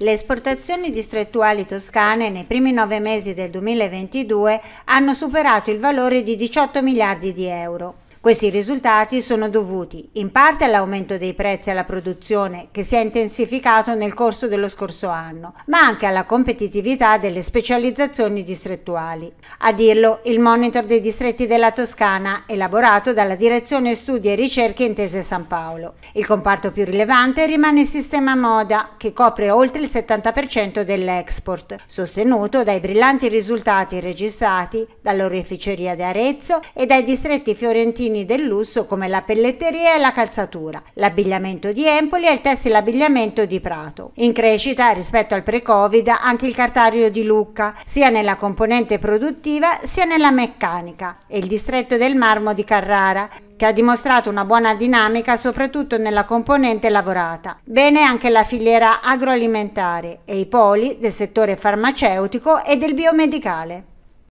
Le esportazioni distrettuali toscane nei primi nove mesi del 2022 hanno superato il valore di 18 miliardi di euro. Questi risultati sono dovuti in parte all'aumento dei prezzi alla produzione che si è intensificato nel corso dello scorso anno, ma anche alla competitività delle specializzazioni distrettuali. A dirlo il monitor dei distretti della Toscana elaborato dalla Direzione Studi e Ricerche Intese San Paolo. Il comparto più rilevante rimane il sistema moda che copre oltre il 70% dell'export, sostenuto dai brillanti risultati registrati dall'oreficeria di Arezzo e dai distretti fiorentini magazzini del lusso come la pelletteria e la calzatura, l'abbigliamento di Empoli e il tessile abbigliamento di Prato. In crescita rispetto al pre-Covid anche il cartario di Lucca, sia nella componente produttiva sia nella meccanica, e il distretto del marmo di Carrara, che ha dimostrato una buona dinamica soprattutto nella componente lavorata. Bene anche la filiera agroalimentare e i poli del settore farmaceutico e del biomedicale.